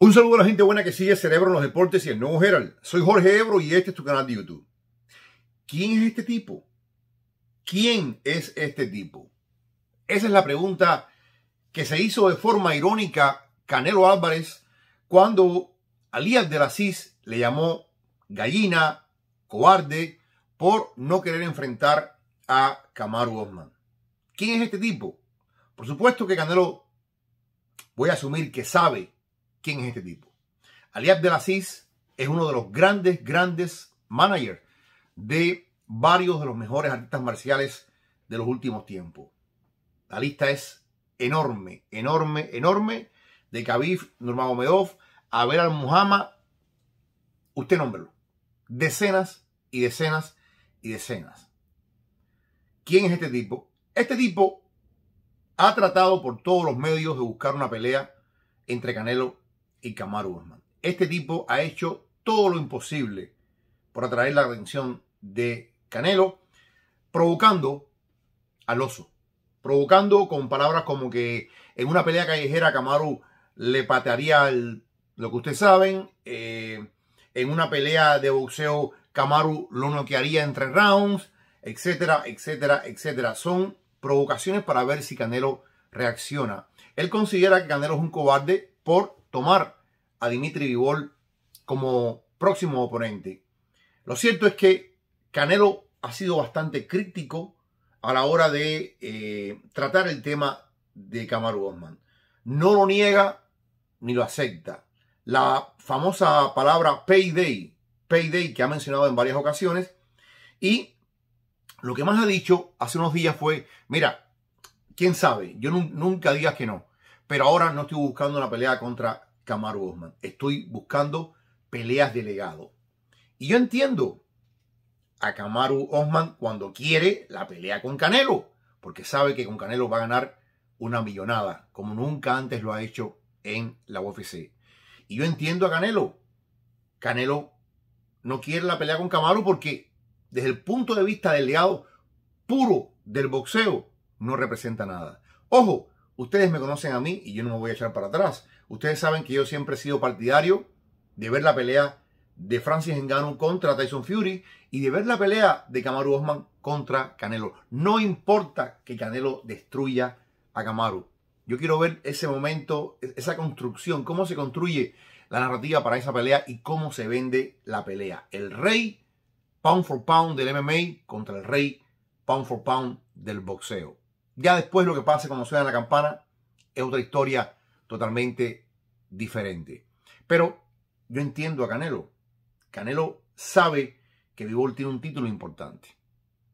Un saludo a la gente buena que sigue Cerebro en los Deportes y el Nuevo Herald. Soy Jorge Ebro y este es tu canal de YouTube. ¿Quién es este tipo? ¿Quién es este tipo? Esa es la pregunta que se hizo de forma irónica Canelo Álvarez cuando Alías de la CIS le llamó gallina, cobarde, por no querer enfrentar a Kamaru Osman. ¿Quién es este tipo? Por supuesto que Canelo, voy a asumir que sabe quién es este tipo. Ali Abdelaziz es uno de los grandes, grandes managers de varios de los mejores artistas marciales de los últimos tiempos. La lista es enorme, enorme, enorme. De Khabib Nurmagomedov a al Muhammad, usted nómbrelo. Decenas y decenas y decenas. ¿Quién es este tipo? Este tipo ha tratado por todos los medios de buscar una pelea entre Canelo y Kamaru Este tipo ha hecho todo lo imposible por atraer la atención de Canelo, provocando al oso, provocando con palabras como que en una pelea callejera Kamaru le patearía lo que ustedes saben, eh, en una pelea de boxeo Kamaru lo noquearía en tres rounds, etcétera, etcétera, etcétera. Son provocaciones para ver si Canelo reacciona. Él considera que Canelo es un cobarde por tomar a Dimitri Vivol como próximo oponente. Lo cierto es que Canelo ha sido bastante crítico a la hora de eh, tratar el tema de Kamaru Osman. No lo niega ni lo acepta. La famosa palabra payday, payday que ha mencionado en varias ocasiones. Y lo que más ha dicho hace unos días fue, mira, quién sabe, yo nunca digas que no. Pero ahora no estoy buscando una pelea contra Kamaru Osman. Estoy buscando peleas de legado. Y yo entiendo a Kamaru Osman cuando quiere la pelea con Canelo, porque sabe que con Canelo va a ganar una millonada, como nunca antes lo ha hecho en la UFC. Y yo entiendo a Canelo. Canelo no quiere la pelea con Kamaru porque desde el punto de vista del legado puro del boxeo no representa nada. Ojo, Ustedes me conocen a mí y yo no me voy a echar para atrás. Ustedes saben que yo siempre he sido partidario de ver la pelea de Francis Ngannou contra Tyson Fury y de ver la pelea de Kamaru Osman contra Canelo. No importa que Canelo destruya a Kamaru. Yo quiero ver ese momento, esa construcción, cómo se construye la narrativa para esa pelea y cómo se vende la pelea. El rey pound for pound del MMA contra el rey pound for pound del boxeo. Ya después lo que pase cuando suena la campana es otra historia totalmente diferente. Pero yo entiendo a Canelo. Canelo sabe que Vivol tiene un título importante.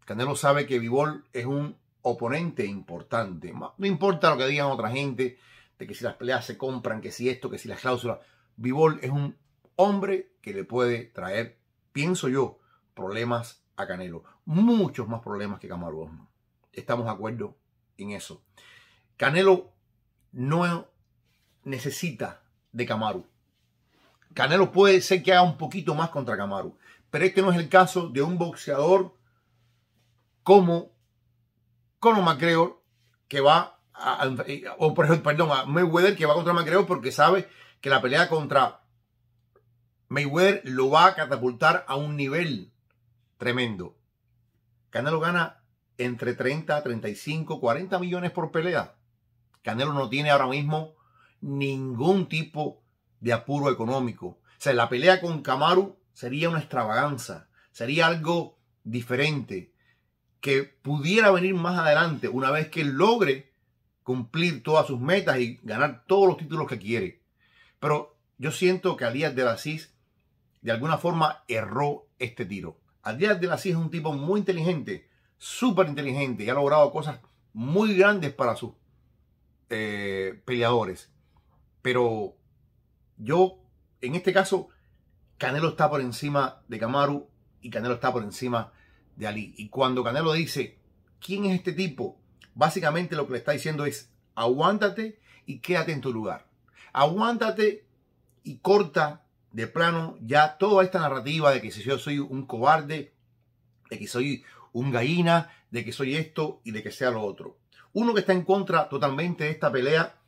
Canelo sabe que Vivol es un oponente importante. No importa lo que digan otra gente, de que si las peleas se compran, que si esto, que si las cláusulas. Vivol es un hombre que le puede traer, pienso yo, problemas a Canelo. Muchos más problemas que Camaro Estamos de acuerdo en eso. Canelo no necesita de Camaro. Canelo puede ser que haga un poquito más contra Camaro, pero este no es el caso de un boxeador como Conor McGregor que va a, o por perdón, a Mayweather que va contra McGregor porque sabe que la pelea contra Mayweather lo va a catapultar a un nivel tremendo. Canelo gana entre 30, 35, 40 millones por pelea. Canelo no tiene ahora mismo ningún tipo de apuro económico. O sea, la pelea con Camaru sería una extravaganza, sería algo diferente que pudiera venir más adelante una vez que logre cumplir todas sus metas y ganar todos los títulos que quiere. Pero yo siento que Alías de la CIS de alguna forma erró este tiro. Alías de la CIS es un tipo muy inteligente, súper inteligente y ha logrado cosas muy grandes para sus eh, peleadores. Pero yo, en este caso, Canelo está por encima de Camaru y Canelo está por encima de Ali. Y cuando Canelo dice, ¿quién es este tipo? Básicamente lo que le está diciendo es, aguántate y quédate en tu lugar. Aguántate y corta de plano ya toda esta narrativa de que si yo soy un cobarde, de que soy un gallina, de que soy esto y de que sea lo otro. Uno que está en contra totalmente de esta pelea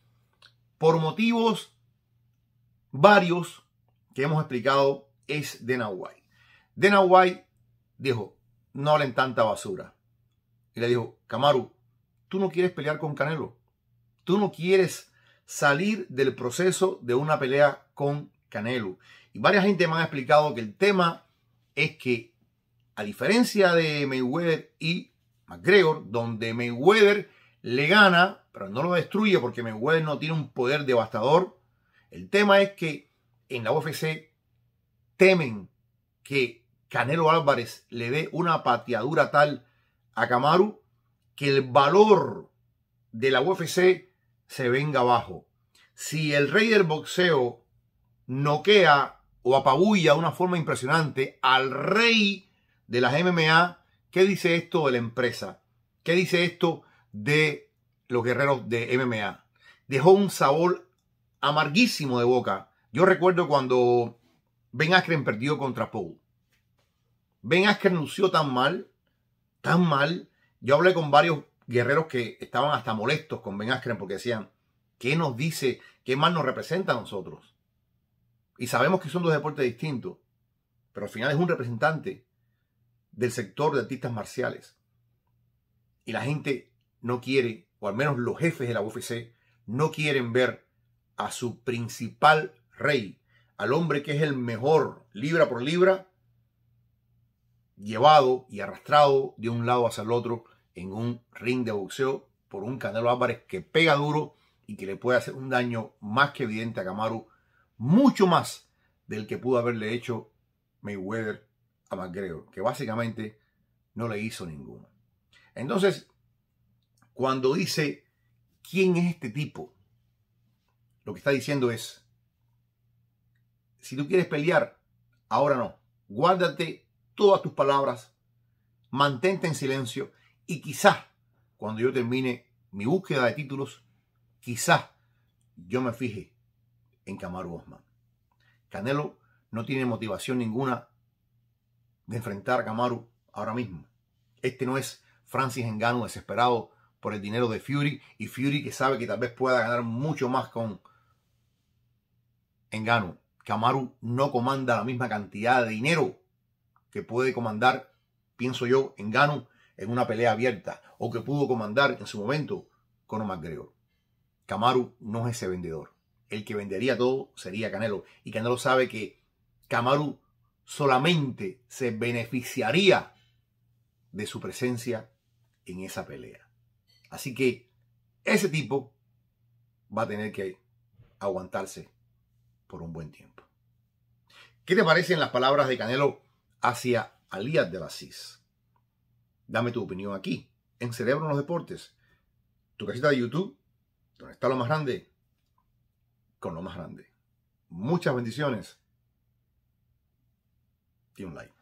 por motivos varios que hemos explicado es de White. De White dijo, no hablen tanta basura. Y le dijo, Camaru, tú no quieres pelear con Canelo. Tú no quieres salir del proceso de una pelea con Canelo. Y varias gente me han explicado que el tema es que a diferencia de Mayweather y McGregor, donde Mayweather le gana, pero no lo destruye porque Mayweather no tiene un poder devastador. El tema es que en la UFC temen que Canelo Álvarez le dé una pateadura tal a Camaru que el valor de la UFC se venga abajo. Si el rey del boxeo noquea o apabulla de una forma impresionante al rey de las MMA, ¿qué dice esto de la empresa? ¿Qué dice esto de los guerreros de MMA? Dejó un sabor amarguísimo de boca. Yo recuerdo cuando Ben Askren perdió contra Paul. Ben Askren lució tan mal, tan mal. Yo hablé con varios guerreros que estaban hasta molestos con Ben Askren porque decían, ¿qué nos dice? ¿Qué más nos representa a nosotros? Y sabemos que son dos deportes distintos, pero al final es un representante del sector de artistas marciales. Y la gente no quiere, o al menos los jefes de la UFC, no quieren ver a su principal rey, al hombre que es el mejor libra por libra, llevado y arrastrado de un lado hacia el otro en un ring de boxeo por un Canelo Álvarez que pega duro y que le puede hacer un daño más que evidente a Camaro, mucho más del que pudo haberle hecho Mayweather a que básicamente no le hizo ninguno. Entonces, cuando dice, ¿quién es este tipo? Lo que está diciendo es, si tú quieres pelear, ahora no. Guárdate todas tus palabras, mantente en silencio y quizás cuando yo termine mi búsqueda de títulos, quizás yo me fije en Camaro Osman. Canelo no tiene motivación ninguna de enfrentar a Kamaru ahora mismo. Este no es Francis Engano desesperado por el dinero de Fury y Fury que sabe que tal vez pueda ganar mucho más con Engano. Kamaru no comanda la misma cantidad de dinero que puede comandar, pienso yo, Engano en una pelea abierta o que pudo comandar en su momento Omar McGregor. Kamaru no es ese vendedor. El que vendería todo sería Canelo. Y Canelo sabe que Kamaru solamente se beneficiaría de su presencia en esa pelea. Así que ese tipo va a tener que aguantarse por un buen tiempo. ¿Qué te parecen las palabras de Canelo hacia alías de la CIS? Dame tu opinión aquí, en Cerebro en los Deportes, tu casita de YouTube, donde está lo más grande, con lo más grande. Muchas bendiciones. de um like.